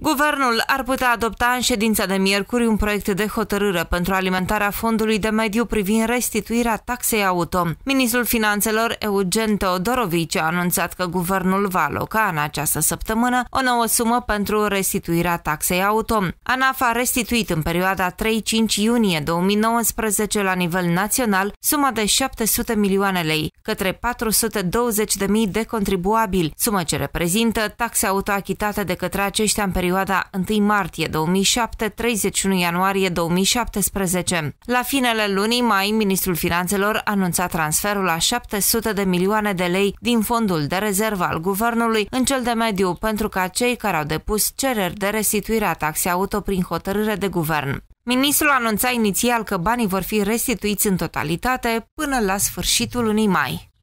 Guvernul ar putea adopta în ședința de miercuri un proiect de hotărâre pentru alimentarea fondului de mediu privind restituirea taxei auto. Ministrul Finanțelor Eugen Teodorovici a anunțat că guvernul va aloca în această săptămână o nouă sumă pentru restituirea taxei auto. ANAF a restituit în perioada 3-5 iunie 2019 la nivel național suma de 700 milioane lei către 420.000 de contribuabili, sumă ce reprezintă taxe auto achitate de către aceștia în perioada perioada 1 martie 2007 31 ianuarie 2017. La finele lunii mai, ministrul finanțelor anunța transferul a 700 de milioane de lei din fondul de rezervă al guvernului în cel de mediu pentru ca cei care au depus cereri de restituire a taxei auto prin hotărâre de guvern. Ministrul anunța inițial că banii vor fi restituiți în totalitate până la sfârșitul lunii mai.